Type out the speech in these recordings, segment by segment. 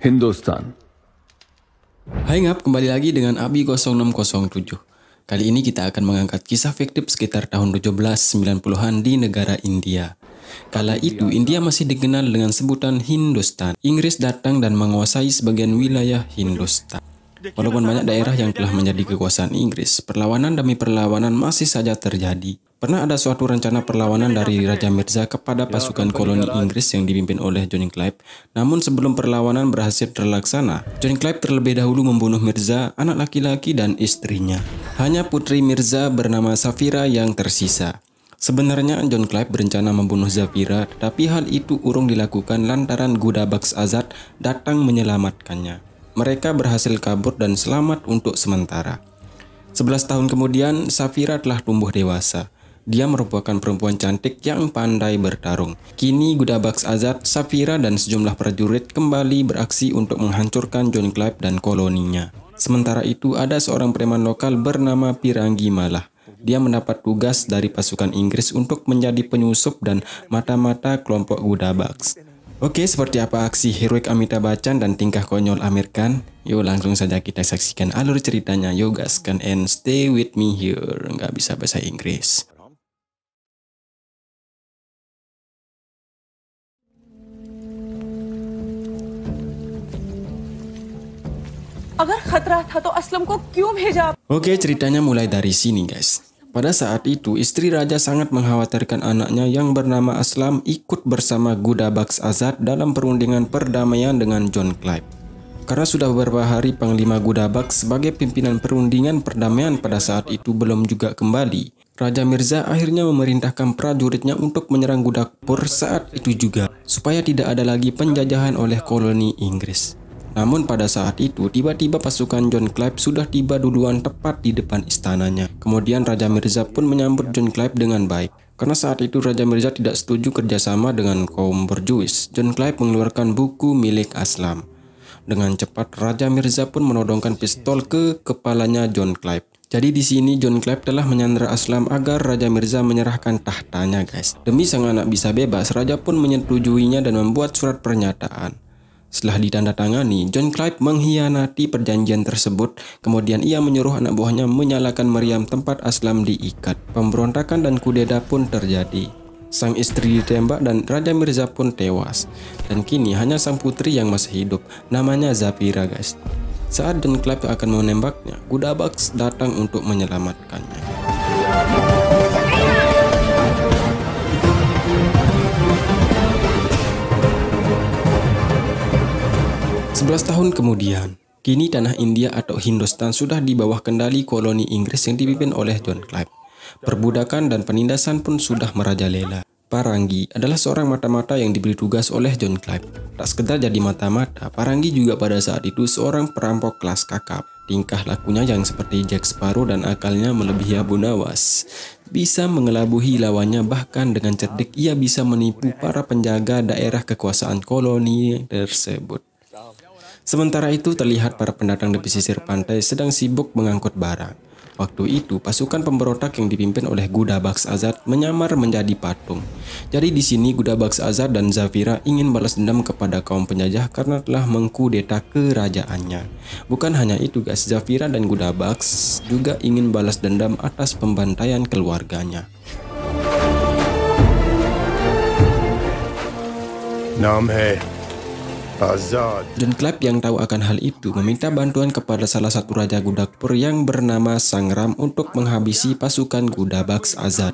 Hindustan. Hai ngap, kembali lagi dengan Abi 0607. Kali ini kita akan mengangkat kisah fiktif sekitar tahun 1790-an di negara India. Kala itu, India masih dikenal dengan sebutan Hindustan. Inggris datang dan menguasai sebagian wilayah Hindustan. Walaupun banyak daerah yang telah menjadi kekuasaan Inggris, perlawanan demi perlawanan masih saja terjadi. Pernah ada suatu rencana perlawanan dari Raja Mirza kepada pasukan koloni Inggris yang dipimpin oleh Johnny Clive. Namun sebelum perlawanan berhasil terlaksana, Johnny Clive terlebih dahulu membunuh Mirza, anak laki-laki dan istrinya. Hanya putri Mirza bernama Safira yang tersisa. Sebenarnya John Clive berencana membunuh Zafira, tapi hal itu urung dilakukan lantaran Guda Bugs Azad datang menyelamatkannya. Mereka berhasil kabur dan selamat untuk sementara. 11 tahun kemudian, Safira telah tumbuh dewasa. Dia merupakan perempuan cantik yang pandai bertarung. Kini Gudabax Azad, Safira dan sejumlah prajurit kembali beraksi untuk menghancurkan John Clive dan koloninya. Sementara itu ada seorang preman lokal bernama Pirangi Malah. Dia mendapat tugas dari pasukan Inggris untuk menjadi penyusup dan mata-mata kelompok Gudabax. Oke, seperti apa aksi heroik Amita, Bachchan dan tingkah konyol Amir Khan? Yuk langsung saja kita saksikan alur ceritanya. Yo guys, and stay with me here. Nggak bisa bahasa Inggris. Oke, ceritanya mulai dari sini guys. Pada saat itu, istri raja sangat mengkhawatirkan anaknya yang bernama Aslam ikut bersama Gudabaks Azad dalam perundingan perdamaian dengan John Clive. Karena sudah beberapa hari Panglima Gudabaks sebagai pimpinan perundingan perdamaian pada saat itu belum juga kembali, Raja Mirza akhirnya memerintahkan prajuritnya untuk menyerang Gudapur saat itu juga, supaya tidak ada lagi penjajahan oleh koloni Inggris. Namun pada saat itu, tiba-tiba pasukan John Clive sudah tiba duluan tepat di depan istananya. Kemudian Raja Mirza pun menyambut John Clive dengan baik. Karena saat itu Raja Mirza tidak setuju kerjasama dengan kaum berjuis, John Clive mengeluarkan buku milik Aslam. Dengan cepat, Raja Mirza pun menodongkan pistol ke kepalanya John Clive. Jadi di sini John Clive telah menyandra Aslam agar Raja Mirza menyerahkan tahtanya guys. Demi sang anak bisa bebas, Raja pun menyetujuinya dan membuat surat pernyataan. Setelah ditandatangani, John Clive mengkhianati perjanjian tersebut, kemudian ia menyuruh anak buahnya menyalakan meriam tempat Aslam diikat. Pemberontakan dan kudeta pun terjadi. Sang istri ditembak dan Raja Mirza pun tewas. Dan kini hanya sang putri yang masih hidup, namanya Zafira guys. Saat John Clive akan menembaknya, Gudabaks datang untuk menyelamatkannya. 11 tahun kemudian, kini tanah India atau Hindustan sudah di bawah kendali koloni Inggris yang dipimpin oleh John Clive. Perbudakan dan penindasan pun sudah merajalela. Parangi adalah seorang mata-mata yang diberi tugas oleh John Clive. Tak sekedar jadi mata-mata, Parangi juga pada saat itu seorang perampok kelas kakap. Tingkah lakunya yang seperti Jack Sparrow dan akalnya melebihi Abu Nawas. Bisa mengelabuhi lawannya bahkan dengan cerdik ia bisa menipu para penjaga daerah kekuasaan koloni tersebut. Sementara itu terlihat para pendatang di pesisir pantai sedang sibuk mengangkut barang. Waktu itu, pasukan pemberontak yang dipimpin oleh Gudabaks Azad menyamar menjadi patung. Jadi di sini Gudabaks Azad dan Zafira ingin balas dendam kepada kaum penjajah karena telah mengkudeta kerajaannya. Bukan hanya itu guys, Zafira dan Gudabaks juga ingin balas dendam atas pembantaian keluarganya. Nam John Clapp yang tahu akan hal itu meminta bantuan kepada salah satu raja Gudakpur yang bernama Sangram untuk menghabisi pasukan Gudabaks Azad.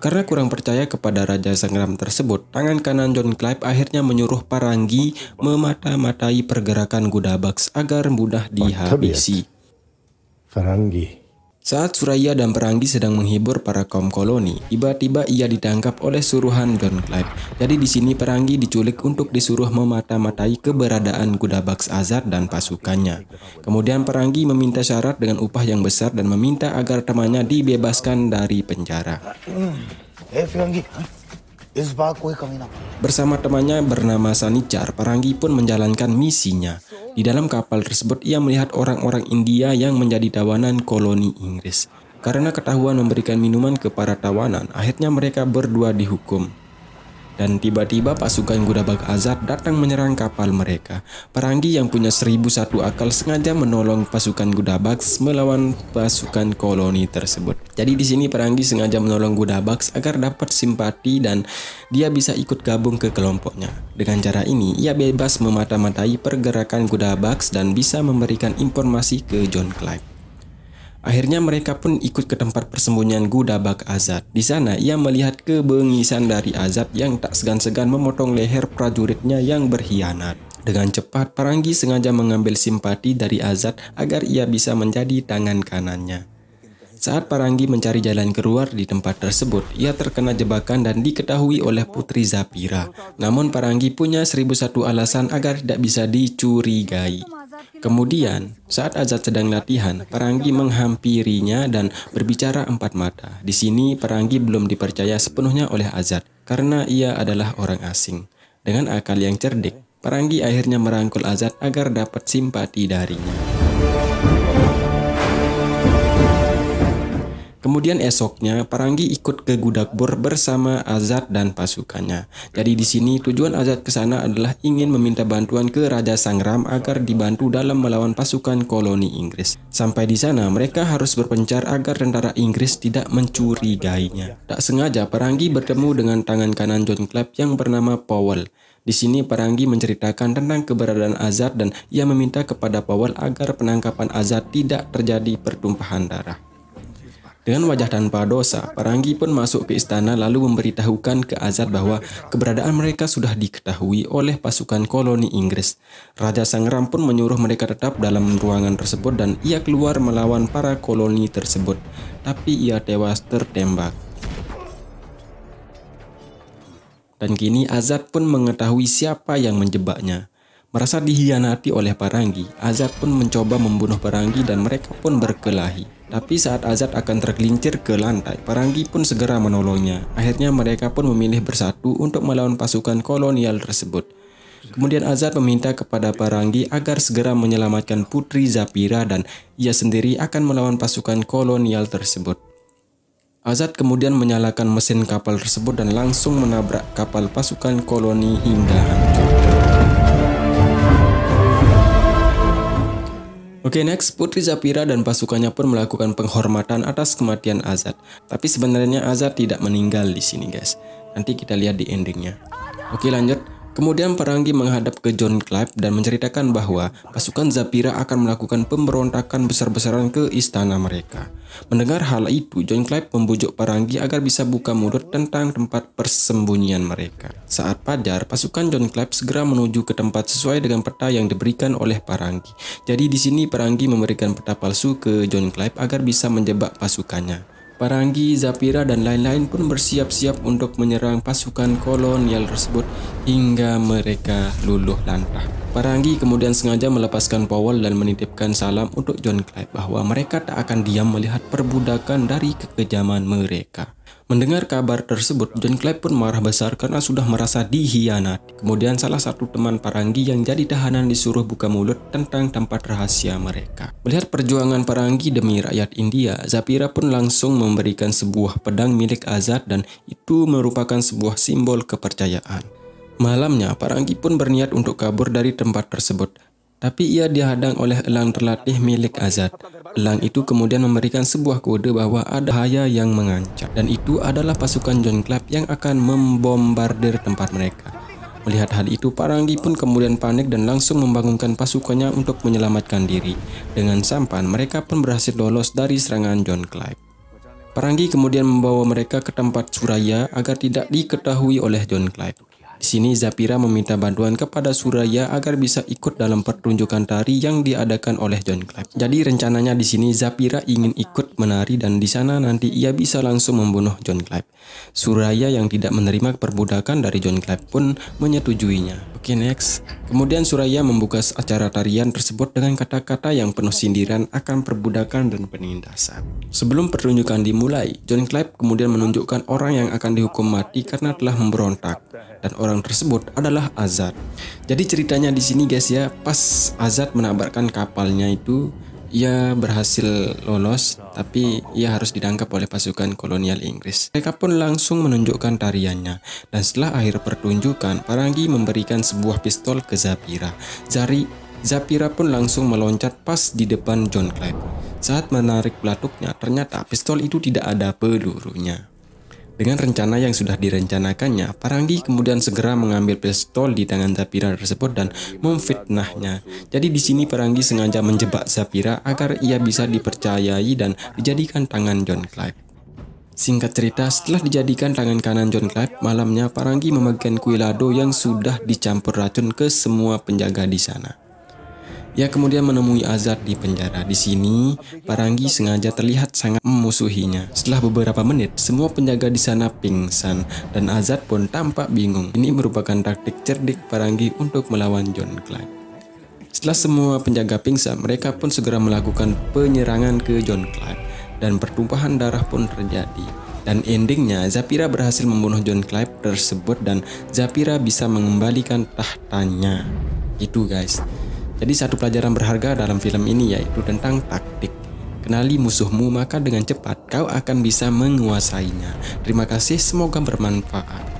Karena kurang percaya kepada Raja Sangram tersebut, tangan kanan John Clive akhirnya menyuruh Parangi memata-matai pergerakan Gudabaks agar mudah ya. dihabisi. Parangi. Saat Suraya dan Perangi sedang menghibur para kaum koloni, tiba-tiba ia ditangkap oleh suruhan John Clive. Jadi di sini Perangi diculik untuk disuruh memata-matai keberadaan kuda Bugs Azar dan pasukannya. Kemudian Perangi meminta syarat dengan upah yang besar dan meminta agar temannya dibebaskan dari penjara. Eh, Peranggi, Eh, Bersama temannya bernama Sanichar, Parangi pun menjalankan misinya. Di dalam kapal tersebut ia melihat orang-orang India yang menjadi tawanan koloni Inggris. Karena ketahuan memberikan minuman ke para tawanan, akhirnya mereka berdua dihukum. Dan tiba-tiba pasukan Gudabag Azab datang menyerang kapal mereka. Perangi yang punya 1001 akal sengaja menolong pasukan Gudabaks melawan pasukan koloni tersebut. Jadi di sini Perangi sengaja menolong Gudabaks agar dapat simpati dan dia bisa ikut gabung ke kelompoknya. Dengan cara ini, ia bebas memata-matai pergerakan Gudabaks dan bisa memberikan informasi ke John Clive. Akhirnya mereka pun ikut ke tempat persembunyian Gudabak Azad. Di sana ia melihat kebengisan dari Azad yang tak segan-segan memotong leher prajuritnya yang berkhianat. Dengan cepat, Parangi sengaja mengambil simpati dari Azad agar ia bisa menjadi tangan kanannya. Saat Parangi mencari jalan keluar di tempat tersebut, ia terkena jebakan dan diketahui oleh Putri Zapira. Namun Parangi punya 1001 alasan agar tidak bisa dicurigai. Kemudian, saat Azad sedang latihan, Peranggi menghampirinya dan berbicara empat mata. Di sini, Peranggi belum dipercaya sepenuhnya oleh Azad karena ia adalah orang asing. Dengan akal yang cerdik, Peranggi akhirnya merangkul Azad agar dapat simpati darinya. Kemudian esoknya, Paranggi ikut ke Gudakbur bersama Azad dan pasukannya. Jadi di sini tujuan Azad ke sana adalah ingin meminta bantuan ke Raja Sangram agar dibantu dalam melawan pasukan koloni Inggris. Sampai di sana, mereka harus berpencar agar tentara Inggris tidak mencurigainya. Tak sengaja, Paranggi bertemu dengan tangan kanan John Clapp yang bernama Powell. Di sini Paranggi menceritakan tentang keberadaan Azad dan ia meminta kepada Powell agar penangkapan Azad tidak terjadi pertumpahan darah. Dengan wajah tanpa dosa, Perangi pun masuk ke istana lalu memberitahukan ke Azad bahwa keberadaan mereka sudah diketahui oleh pasukan koloni Inggris. Raja Sangram pun menyuruh mereka tetap dalam ruangan tersebut dan ia keluar melawan para koloni tersebut. Tapi ia tewas tertembak. Dan kini Azad pun mengetahui siapa yang menjebaknya. Merasa dihianati oleh Perangi, Azad pun mencoba membunuh Perangi dan mereka pun berkelahi. Tapi saat Azad akan tergelincir ke lantai, Perangi pun segera menolongnya. Akhirnya mereka pun memilih bersatu untuk melawan pasukan kolonial tersebut. Kemudian Azad meminta kepada Perangi agar segera menyelamatkan Putri Zapira dan ia sendiri akan melawan pasukan kolonial tersebut. Azad kemudian menyalakan mesin kapal tersebut dan langsung menabrak kapal pasukan koloni hingga hancur. Oke okay, next, Putri Zafira dan pasukannya pun melakukan penghormatan atas kematian Azad. Tapi sebenarnya Azad tidak meninggal di sini guys. Nanti kita lihat di endingnya. Oke okay, lanjut. Kemudian Perangi menghadap ke John Clive dan menceritakan bahwa pasukan Zapira akan melakukan pemberontakan besar-besaran ke istana mereka. Mendengar hal itu, John Clive membujuk Perangi agar bisa buka mulut tentang tempat persembunyian mereka. Saat pajar, pasukan John Clive segera menuju ke tempat sesuai dengan peta yang diberikan oleh Perangi. Jadi di sini Perangi memberikan peta palsu ke John Clive agar bisa menjebak pasukannya. Parangi, Zapira, dan lain-lain pun bersiap-siap untuk menyerang pasukan kolonial tersebut hingga mereka luluh lantah. Parangi kemudian sengaja melepaskan Powell dan menitipkan salam untuk John Clyde bahwa mereka tak akan diam melihat perbudakan dari kekejaman mereka. Mendengar kabar tersebut, John Clay pun marah besar karena sudah merasa dihianati. Kemudian salah satu teman Parangi yang jadi tahanan disuruh buka mulut tentang tempat rahasia mereka. Melihat perjuangan Parangi demi rakyat India, Zapira pun langsung memberikan sebuah pedang milik Azad dan itu merupakan sebuah simbol kepercayaan. Malamnya, Parangi pun berniat untuk kabur dari tempat tersebut, tapi ia dihadang oleh elang terlatih milik Azad. Elang itu kemudian memberikan sebuah kode bahwa ada bahaya yang mengancam. Dan itu adalah pasukan John Clive yang akan membombardir tempat mereka. Melihat hal itu, Parangi pun kemudian panik dan langsung membangunkan pasukannya untuk menyelamatkan diri. Dengan sampan, mereka pun berhasil lolos dari serangan John Clive. Parangi kemudian membawa mereka ke tempat Suraya agar tidak diketahui oleh John Clive. Di sini Zapira meminta bantuan kepada Suraya agar bisa ikut dalam pertunjukan tari yang diadakan oleh John Clapp. Jadi rencananya di sini Zapira ingin ikut menari dan di sana nanti ia bisa langsung membunuh John Clapp. Suraya yang tidak menerima perbudakan dari John Clapp pun menyetujuinya. Oke okay, next. Kemudian Suraya membuka acara tarian tersebut dengan kata-kata yang penuh sindiran akan perbudakan dan penindasan. Sebelum pertunjukan dimulai, John Clive kemudian menunjukkan orang yang akan dihukum mati karena telah memberontak dan orang tersebut adalah Azad. Jadi ceritanya di sini guys ya, pas Azad menabarkan kapalnya itu ia berhasil lolos, tapi ia harus ditangkap oleh pasukan kolonial Inggris. Mereka pun langsung menunjukkan tariannya, dan setelah akhir pertunjukan, Parangi memberikan sebuah pistol ke Zapira. Zari, Zapira pun langsung meloncat pas di depan John Clyde. Saat menarik pelatuknya, ternyata pistol itu tidak ada pelurunya. Dengan rencana yang sudah direncanakannya, Parangi kemudian segera mengambil pistol di tangan Zapira tersebut dan memfitnahnya. Jadi di sini Parangi sengaja menjebak Zapira agar ia bisa dipercayai dan dijadikan tangan John Clive. Singkat cerita, setelah dijadikan tangan kanan John Clive, malamnya Parangi memegang kue lado yang sudah dicampur racun ke semua penjaga di sana. Ia kemudian menemui Azad di penjara. Di sini, Parangi sengaja terlihat sangat memusuhinya. Setelah beberapa menit, semua penjaga di sana pingsan dan Azad pun tampak bingung. Ini merupakan taktik cerdik Parangi untuk melawan John Clyde. Setelah semua penjaga pingsan, mereka pun segera melakukan penyerangan ke John Clyde dan pertumpahan darah pun terjadi. Dan endingnya, Zapira berhasil membunuh John Clive tersebut dan Zapira bisa mengembalikan tahtanya. Itu guys. Jadi satu pelajaran berharga dalam film ini yaitu tentang taktik. Kenali musuhmu maka dengan cepat kau akan bisa menguasainya. Terima kasih, semoga bermanfaat.